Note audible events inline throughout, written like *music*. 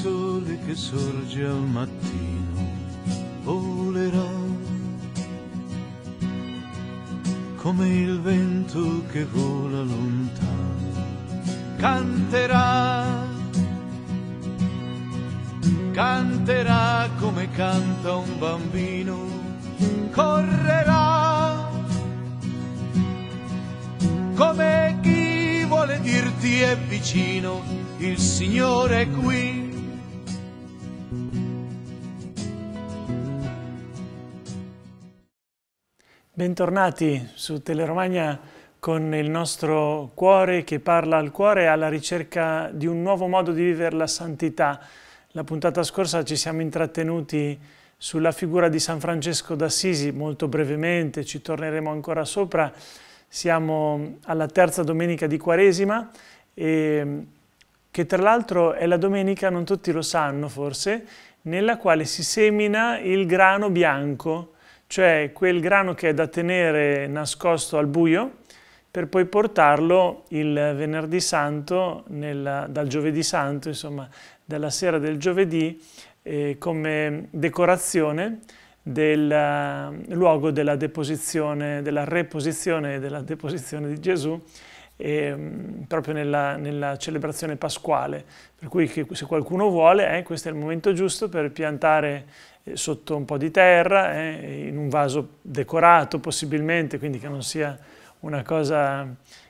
sole che sorge al mattino volerà come il vento che vola lontano canterà canterà come canta un bambino correrà come chi vuole dirti è vicino il Signore è qui Bentornati su Teleromagna con il nostro cuore che parla al cuore alla ricerca di un nuovo modo di vivere la santità. La puntata scorsa ci siamo intrattenuti sulla figura di San Francesco d'Assisi, molto brevemente, ci torneremo ancora sopra. Siamo alla terza domenica di Quaresima, e, ehm, che tra l'altro è la domenica, non tutti lo sanno forse, nella quale si semina il grano bianco, cioè quel grano che è da tenere nascosto al buio per poi portarlo il venerdì santo, nel, dal giovedì santo, insomma, dalla sera del giovedì, eh, come decorazione del eh, luogo della deposizione, della reposizione e della deposizione di Gesù, eh, proprio nella, nella, celebrazione pasquale. Per cui che, se qualcuno vuole, eh, questo è il momento giusto per piantare eh, sotto un po' di terra, eh, in un vaso decorato possibilmente, quindi che non sia una cosa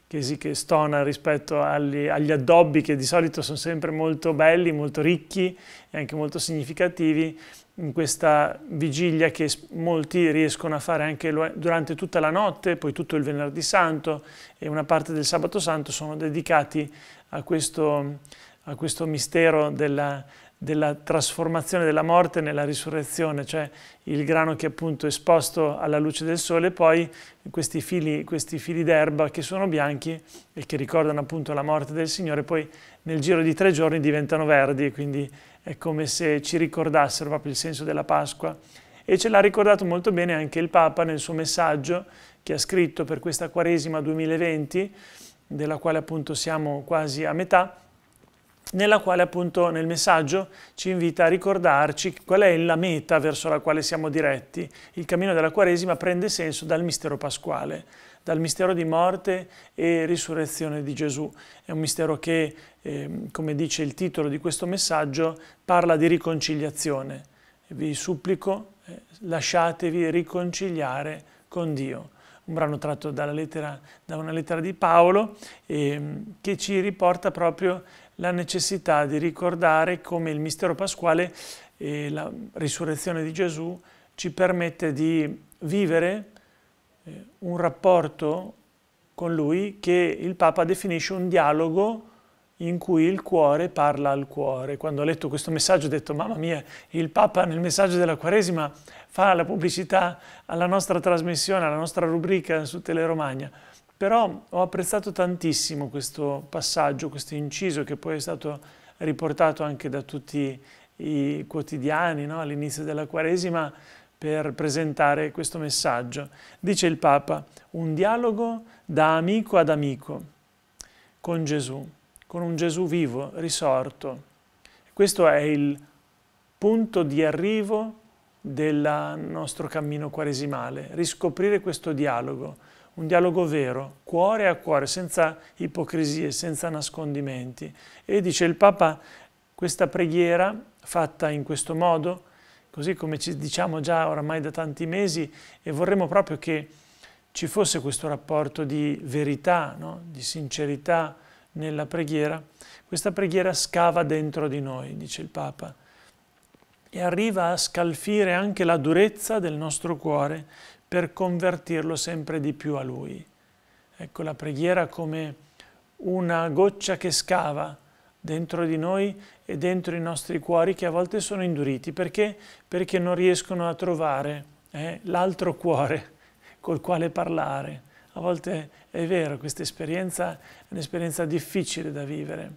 che, si, che stona rispetto agli, agli, addobbi che di solito sono sempre molto belli, molto ricchi e anche molto significativi in questa vigilia che molti riescono a fare anche durante tutta la notte, poi tutto il venerdì santo e una parte del sabato santo sono dedicati a questo, a questo mistero della, della trasformazione della morte nella risurrezione, cioè il grano che appunto è esposto alla luce del sole e poi questi fili, questi fili d'erba che sono bianchi e che ricordano appunto la morte del Signore, poi nel giro di tre giorni diventano verdi e quindi è come se ci ricordassero proprio il senso della Pasqua. E ce l'ha ricordato molto bene anche il Papa nel suo messaggio che ha scritto per questa Quaresima 2020, della quale appunto siamo quasi a metà, nella quale appunto nel messaggio ci invita a ricordarci qual è la meta verso la quale siamo diretti. Il cammino della Quaresima prende senso dal mistero pasquale, dal mistero di morte e risurrezione di Gesù. È un mistero che, eh, come dice il titolo di questo messaggio, parla di riconciliazione. Vi supplico, eh, lasciatevi riconciliare con Dio un brano tratto lettera, da una lettera di Paolo eh, che ci riporta proprio la necessità di ricordare come il mistero pasquale e la risurrezione di Gesù ci permette di vivere eh, un rapporto con lui che il Papa definisce un dialogo in cui il cuore parla al cuore. Quando ho letto questo messaggio ho detto, mamma mia, il Papa nel messaggio della Quaresima fa la pubblicità alla nostra trasmissione, alla nostra rubrica su Teleromagna però ho apprezzato tantissimo questo passaggio, questo inciso che poi è stato riportato anche da tutti i quotidiani no? all'inizio della Quaresima per presentare questo messaggio. Dice il Papa, un dialogo da amico ad amico con Gesù, con un Gesù vivo, risorto. Questo è il punto di arrivo del nostro cammino quaresimale, riscoprire questo dialogo, un dialogo vero, cuore a cuore, senza ipocrisie, senza nascondimenti. E dice il Papa, questa preghiera fatta in questo modo, così come ci diciamo già oramai da tanti mesi, e vorremmo proprio che ci fosse questo rapporto di verità, no? di sincerità nella preghiera, questa preghiera scava dentro di noi, dice il Papa, e arriva a scalfire anche la durezza del nostro cuore per convertirlo sempre di più a Lui. Ecco la preghiera come una goccia che scava dentro di noi e dentro i nostri cuori che a volte sono induriti. Perché? Perché non riescono a trovare eh, l'altro cuore col quale parlare. A volte è vero, questa esperienza è un'esperienza difficile da vivere.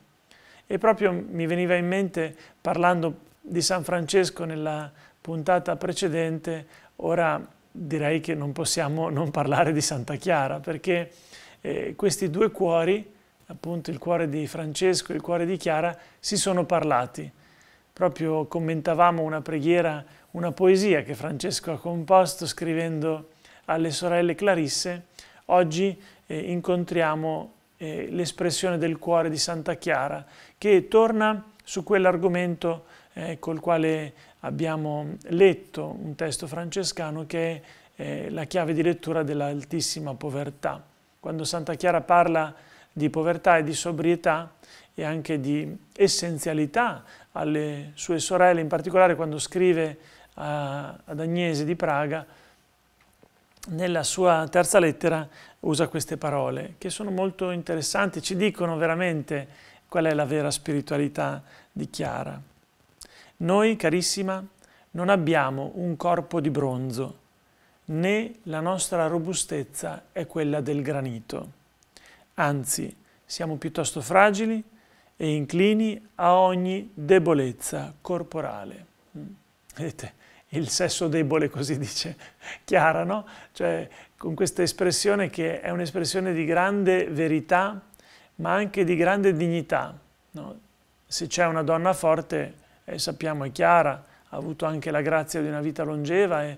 E proprio mi veniva in mente, parlando di San Francesco nella puntata precedente, ora direi che non possiamo non parlare di Santa Chiara, perché eh, questi due cuori, appunto il cuore di Francesco e il cuore di Chiara, si sono parlati. Proprio commentavamo una preghiera, una poesia che Francesco ha composto scrivendo alle sorelle Clarisse, oggi eh, incontriamo eh, l'espressione del cuore di Santa Chiara, che torna su quell'argomento eh, col quale abbiamo letto un testo francescano che è eh, la chiave di lettura dell'altissima povertà. Quando Santa Chiara parla di povertà e di sobrietà e anche di essenzialità alle sue sorelle, in particolare quando scrive a, ad Agnese di Praga, nella sua terza lettera usa queste parole che sono molto interessanti, ci dicono veramente qual è la vera spiritualità di Chiara. Noi, carissima, non abbiamo un corpo di bronzo, né la nostra robustezza è quella del granito. Anzi, siamo piuttosto fragili e inclini a ogni debolezza corporale. Mm. Vedete, il sesso debole, così dice Chiara, no? Cioè, con questa espressione che è un'espressione di grande verità ma anche di grande dignità. No? Se c'è una donna forte, eh, sappiamo è chiara, ha avuto anche la grazia di una vita longeva e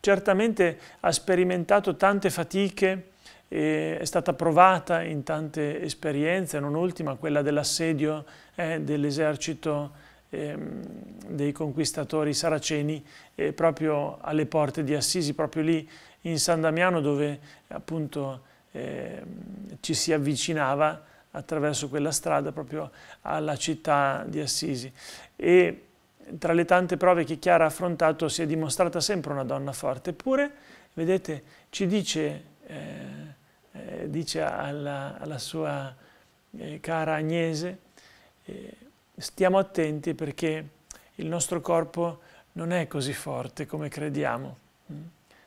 certamente ha sperimentato tante fatiche, è stata provata in tante esperienze, non ultima quella dell'assedio eh, dell'esercito ehm, dei conquistatori saraceni eh, proprio alle porte di Assisi, proprio lì in San Damiano dove appunto eh, ci si avvicinava attraverso quella strada proprio alla città di Assisi. E tra le tante prove che Chiara ha affrontato si è dimostrata sempre una donna forte, eppure, vedete, ci dice, eh, eh dice alla, alla, sua eh, cara Agnese, eh, stiamo attenti perché il nostro corpo non è così forte come crediamo. Mm?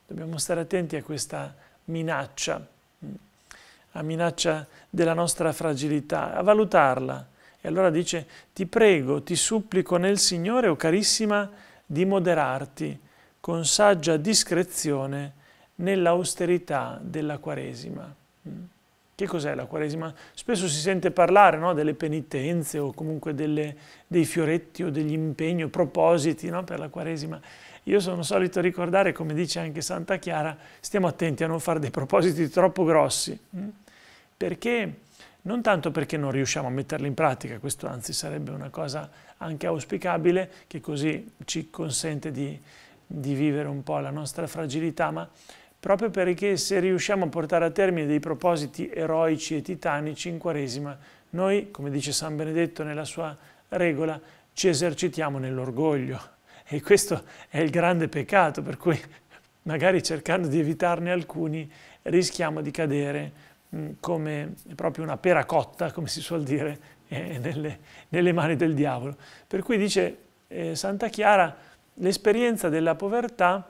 Dobbiamo stare attenti a questa minaccia a minaccia della nostra fragilità, a valutarla. E allora dice, ti prego, ti supplico nel Signore, o carissima, di moderarti con saggia discrezione nell'austerità della Quaresima. Mm. Che cos'è la Quaresima? Spesso si sente parlare no, delle penitenze o comunque delle, dei fioretti o degli impegni o propositi no, per la Quaresima. Io sono solito ricordare, come dice anche Santa Chiara, stiamo attenti a non fare dei propositi troppo grossi, mm? perché non tanto perché non riusciamo a metterli in pratica, questo anzi sarebbe una cosa anche auspicabile, che così ci consente di, di vivere un po' la nostra fragilità, ma proprio perché se riusciamo a portare a termine dei propositi eroici e titanici in Quaresima, noi, come dice San Benedetto nella sua regola, ci esercitiamo nell'orgoglio, e questo è il grande peccato, per cui magari cercando di evitarne alcuni rischiamo di cadere mm, come proprio una pera cotta, come si suol dire, *laughs* eh, nelle, nelle, mani del diavolo. Per cui dice eh, Santa Chiara, l'esperienza della povertà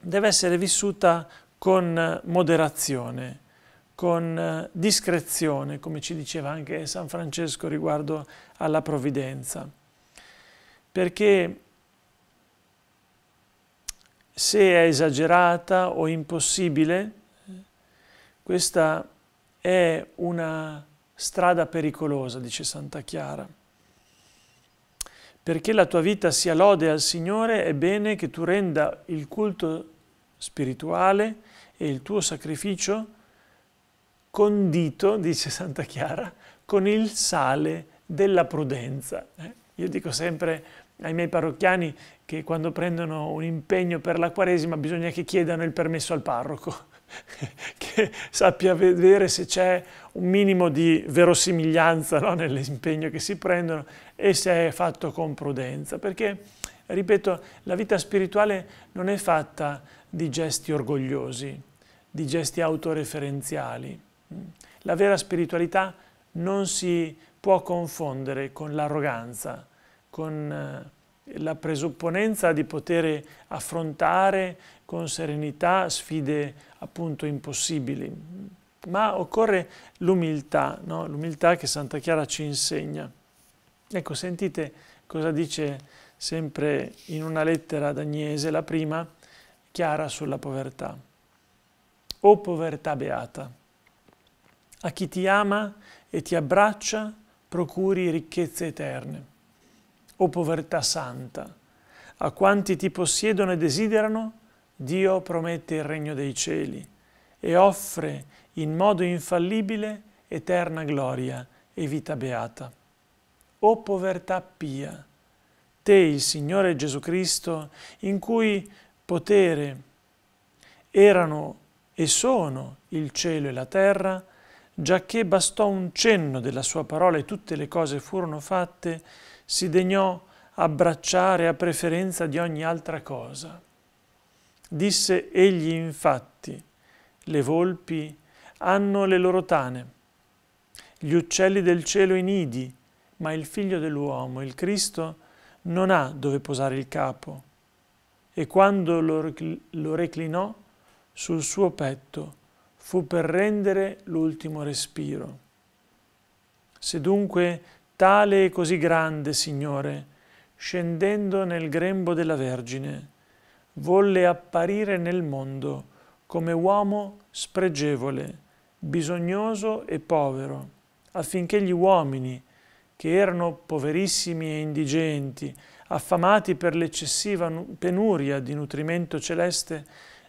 deve essere vissuta con moderazione, con eh, discrezione, come ci diceva anche San Francesco riguardo alla provvidenza, perché se è esagerata o impossibile, questa è una strada pericolosa, dice Santa Chiara. Perché la tua vita sia lode al Signore, è bene che tu renda il culto spirituale e il tuo sacrificio condito, dice Santa Chiara, con il sale della prudenza. Eh. Io dico sempre ai miei parrocchiani che quando prendono un impegno per la Quaresima bisogna che chiedano il permesso al parroco, *laughs* che sappia vedere se c'è un minimo di verosimiglianza no, nell'impegno che si prendono e se è fatto con prudenza, perché ripeto, la vita spirituale non è fatta di gesti orgogliosi, di gesti autoreferenziali. La vera spiritualità non si può confondere con l'arroganza, con eh, la presupponenza di poter affrontare con serenità sfide appunto impossibili, ma occorre l'umiltà, no? l'umiltà che Santa Chiara ci insegna. Ecco, sentite cosa dice sempre in una lettera ad Agnese, la prima, Chiara sulla povertà. O povertà beata, a chi ti ama e ti abbraccia procuri ricchezze eterne o povertà santa. A quanti ti possiedono e desiderano, Dio promette il regno dei cieli e offre in modo infallibile eterna gloria e vita beata. O povertà pia, te il Signore Gesù Cristo, in cui potere erano e sono il cielo e la terra, giacché bastò un cenno della sua parola e tutte le cose furono fatte, si degnò abbracciare a preferenza di ogni altra cosa. Disse egli infatti, le volpi hanno le loro tane, gli uccelli del cielo i nidi, ma il figlio dell'uomo, il Cristo, non ha dove posare il capo. E quando lo reclinò sul suo petto, fu per rendere l'ultimo respiro. Se dunque tale e così grande, Signore, scendendo nel grembo della Vergine, volle apparire nel mondo come uomo spregevole, bisognoso e povero, affinché gli uomini, che erano poverissimi e indigenti, affamati per l'eccessiva penuria di nutrimento celeste,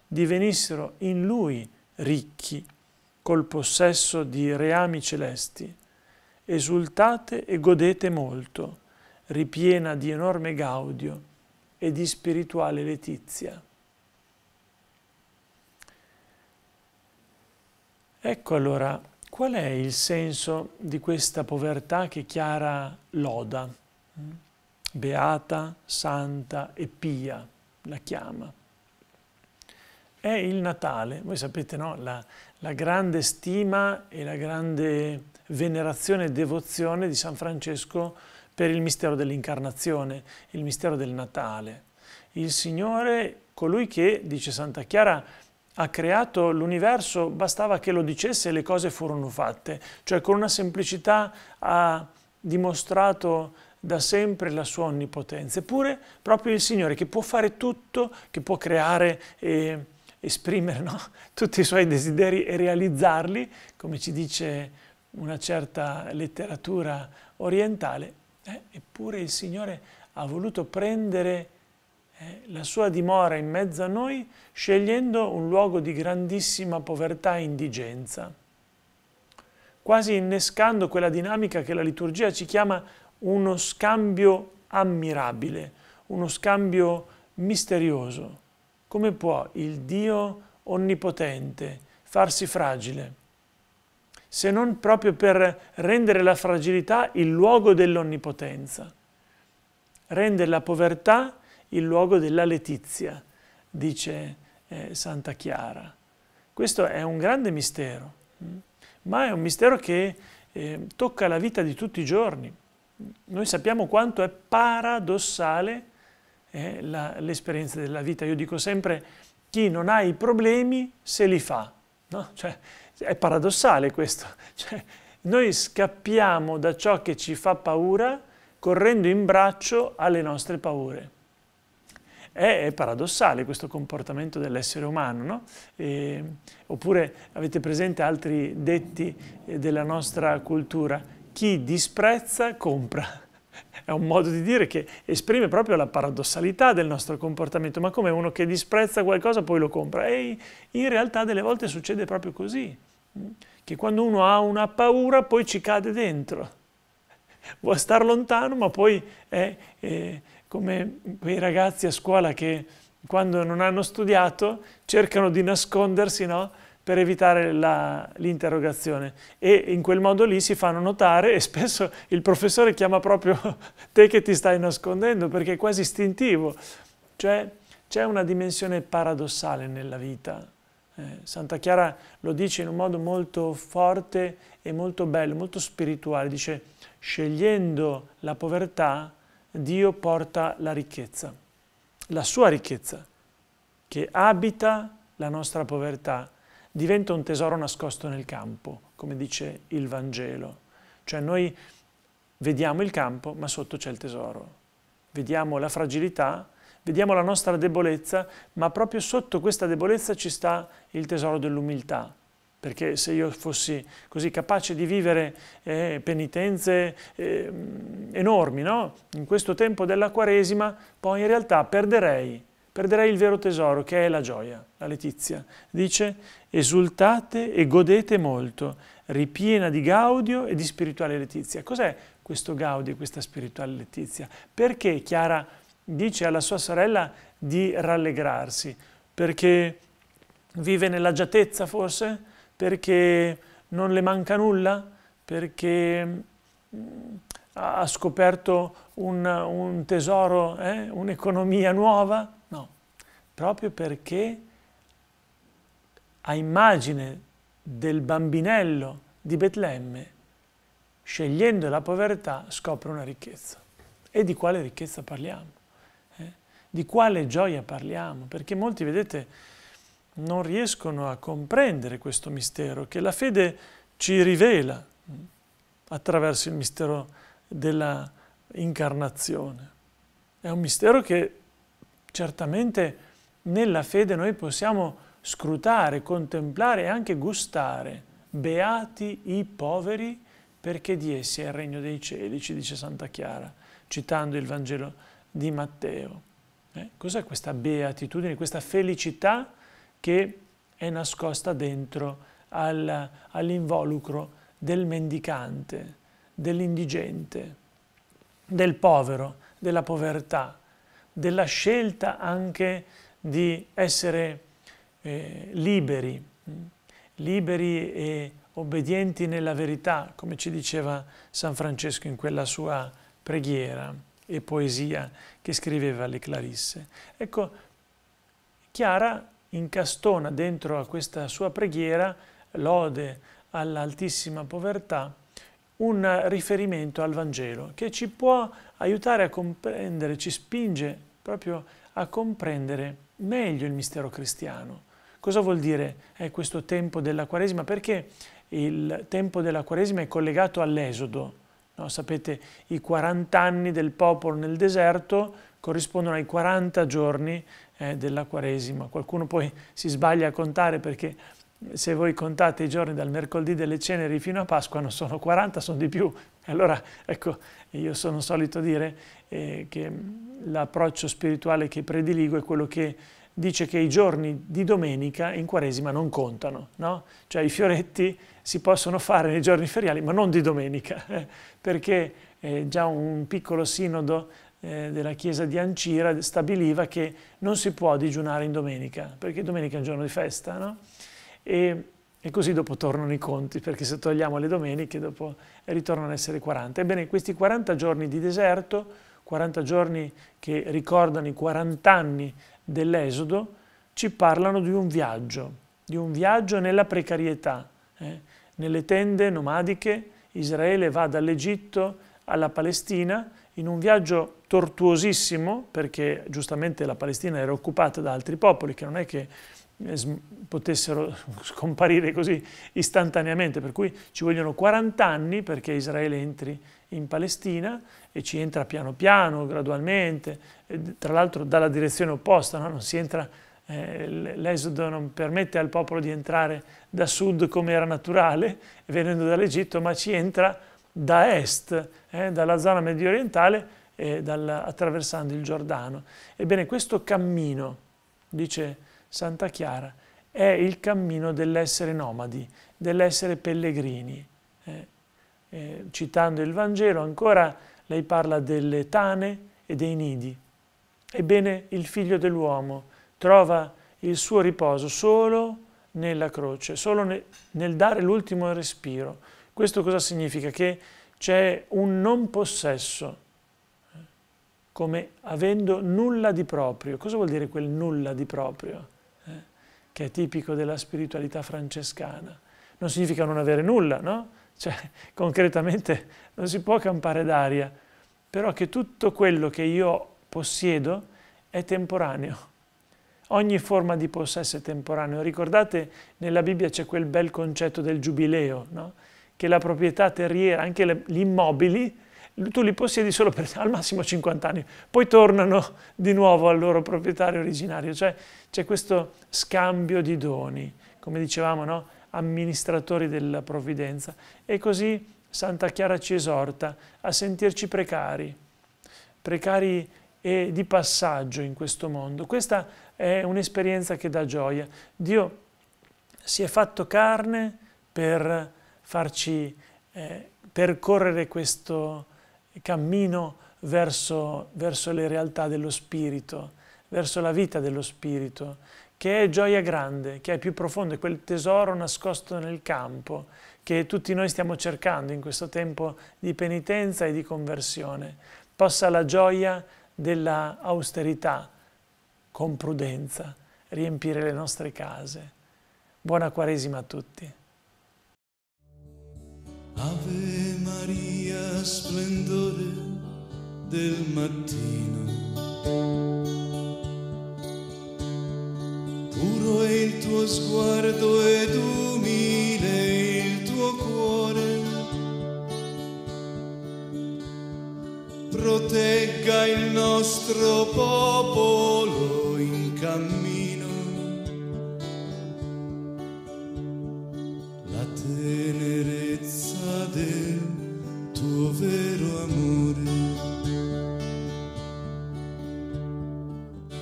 divenissero in lui ricchi col possesso di reami celesti esultate e godete molto, ripiena di enorme gaudio e di spirituale letizia. Ecco allora, qual è il senso di questa povertà che Chiara loda? Mm? Beata, santa e pia la chiama. È il Natale, voi sapete no? la, la grande stima e la grande venerazione e devozione di San Francesco per il mistero dell'incarnazione, il mistero del Natale. Il Signore, colui che, dice Santa Chiara, ha creato l'universo, bastava che lo dicesse e le cose furono fatte, cioè con una semplicità ha dimostrato da sempre la sua onnipotenza, eppure proprio il Signore che può fare tutto, che può creare e esprimere no? *laughs* tutti i suoi desideri e realizzarli, come ci dice una certa letteratura orientale, eh, eppure il Signore ha voluto prendere eh, la sua dimora in mezzo a noi scegliendo un luogo di grandissima povertà e indigenza, quasi innescando quella dinamica che la liturgia ci chiama uno scambio ammirabile, uno scambio misterioso. Come può il Dio onnipotente farsi fragile? se non proprio per rendere la fragilità il luogo dell'onnipotenza. Rende la povertà il luogo della letizia, dice eh, Santa Chiara. Questo è un grande mistero, mm? ma è un mistero che eh, tocca la vita di tutti i giorni. Noi sappiamo quanto è paradossale eh, l'esperienza della vita. Io dico sempre, chi non ha i problemi se li fa. No? Cioè, è paradossale questo. *laughs* Cioè, noi scappiamo da ciò che ci fa paura correndo in braccio alle nostre paure. È, è paradossale questo comportamento dell'essere umano, no? E, oppure avete presente altri detti eh, della nostra cultura, chi disprezza compra *laughs* è un modo di dire che esprime proprio la paradossalità del nostro comportamento, ma come uno che disprezza qualcosa poi lo compra. E in realtà delle volte succede proprio così che quando uno ha una paura poi ci cade dentro. *laughs* Vuole star lontano, ma poi è, è come quei ragazzi a scuola che quando non hanno studiato cercano di nascondersi no? per evitare l'interrogazione e in quel modo lì si fanno notare e spesso il professore chiama proprio *laughs* te che ti stai nascondendo perché è quasi istintivo, cioè c'è una dimensione paradossale nella vita eh, Santa Chiara lo dice in un modo molto forte e molto bello, molto spirituale, dice scegliendo la povertà Dio porta la ricchezza, la sua ricchezza, che abita la nostra povertà, diventa un tesoro nascosto nel campo, come dice il Vangelo. Cioè noi vediamo il campo, ma sotto c'è il tesoro. Vediamo la fragilità, vediamo la nostra debolezza, ma proprio sotto questa debolezza ci sta il tesoro dell'umiltà. Perché se io fossi così capace di vivere eh, penitenze eh, enormi, no? in questo tempo della Quaresima, poi in realtà perderei, perderei il vero tesoro che è la gioia, la letizia. Dice, esultate e godete molto, ripiena di gaudio e di spirituale letizia. Cos'è questo gaudio e questa spirituale letizia? Perché Chiara dice alla sua sorella di rallegrarsi, perché vive nell'agiatezza forse, perché non le manca nulla, perché mm, ha scoperto un, un tesoro, eh? un'economia nuova, no, proprio perché a immagine del bambinello di Betlemme, scegliendo la povertà, scopre una ricchezza. E di quale ricchezza parliamo? di quale gioia parliamo, perché molti, vedete, non riescono a comprendere questo mistero che la fede ci rivela attraverso il mistero della incarnazione. È un mistero che certamente nella fede noi possiamo scrutare, contemplare e anche gustare. Beati i poveri perché di essi è il regno dei cieli, ci dice Santa Chiara, citando il Vangelo di Matteo. Eh? Cos'è questa beatitudine, questa felicità che è nascosta dentro al, all'involucro del mendicante, dell'indigente, del povero, della povertà, della scelta anche di essere eh, liberi, mm, liberi e obbedienti nella verità, come ci diceva San Francesco in quella sua preghiera e poesia che scriveva le Clarisse. Ecco, Chiara incastona dentro a questa sua preghiera lode all'altissima povertà un riferimento al Vangelo che ci può aiutare a comprendere, ci spinge proprio a comprendere meglio il mistero cristiano. Cosa vuol dire eh, questo tempo della Quaresima? Perché il tempo della Quaresima è collegato all'Esodo, No, sapete, i 40 anni del popolo nel deserto corrispondono ai 40 giorni eh, della Quaresima. Qualcuno poi si sbaglia a contare perché eh, se voi contate i giorni dal mercoledì delle ceneri fino a Pasqua non sono 40, sono di più. Allora, ecco, io sono solito dire eh, che mm, l'approccio spirituale che prediligo è quello che dice che i giorni di domenica in Quaresima non contano, no? Cioè i fioretti si possono fare nei giorni feriali, ma non di domenica, *laughs* eh, perché eh, già un piccolo sinodo eh, della chiesa di Ancira stabiliva che non si può digiunare in domenica, perché domenica è un giorno di festa, no? e, e, così dopo tornano i conti, perché se togliamo le domeniche dopo ritornano a essere 40. Ebbene, questi 40 giorni di deserto, 40 giorni che ricordano i 40 anni dell'esodo, ci parlano di un viaggio, di un viaggio nella precarietà. Eh? Nelle tende nomadiche Israele va dall'Egitto alla Palestina in un viaggio tortuosissimo, perché giustamente la Palestina era occupata da altri popoli che non è che eh, potessero *laughs* scomparire così istantaneamente, per cui ci vogliono 40 anni perché Israele entri in Palestina e ci entra piano piano, gradualmente, tra l'altro dalla direzione opposta, no? non si entra eh, l'esodo non permette al popolo di entrare da sud come era naturale, venendo dall'Egitto, ma ci entra da est, eh, dalla zona medio orientale, eh, dal, attraversando il Giordano. Ebbene, questo cammino, dice Santa Chiara, è il cammino dell'essere nomadi, dell'essere pellegrini. Eh, eh citando il Vangelo, ancora lei parla delle tane e dei nidi. Ebbene, il figlio dell'uomo, trova il suo riposo solo nella croce, solo nel, nel dare l'ultimo respiro. Questo cosa significa? Che c'è un non possesso, eh, come avendo nulla di proprio. Cosa vuol dire quel nulla di proprio? Eh, che è tipico della spiritualità francescana. Non significa non avere nulla, no? Cioè, *laughs* concretamente non si può campare d'aria, però che tutto quello che io possiedo è temporaneo ogni forma di possesso è temporaneo. Ricordate, nella Bibbia c'è quel bel concetto del giubileo, no? che la proprietà terriera, anche le, gli immobili, tu li possiedi solo per al massimo 50 anni, poi tornano di nuovo al loro proprietario originario, cioè c'è questo scambio di doni, come dicevamo, no? amministratori della provvidenza. E così Santa Chiara ci esorta a sentirci precari, precari e di passaggio in questo mondo. Questa è un'esperienza che dà gioia. Dio si è fatto carne per farci eh, percorrere questo cammino verso, verso le realtà dello Spirito, verso la vita dello Spirito, che è gioia grande, che è più profonda, è quel tesoro nascosto nel campo che tutti noi stiamo cercando in questo tempo di penitenza e di conversione. Possa la gioia dell'austerità, con prudenza riempire le nostre case. Buona Quaresima a tutti. Ave Maria, splendore del mattino. Puro è il tuo sguardo ed umile il tuo cuore. Protegga il nostro popolo cammino la tenerezza del tuo vero amore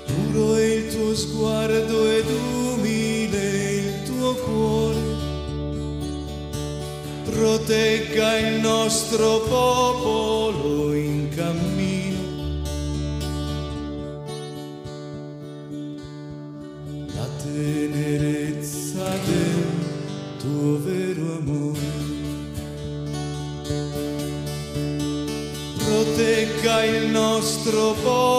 puro è il tuo sguardo ed umile il tuo cuore protegga il nostro popolo outro povo.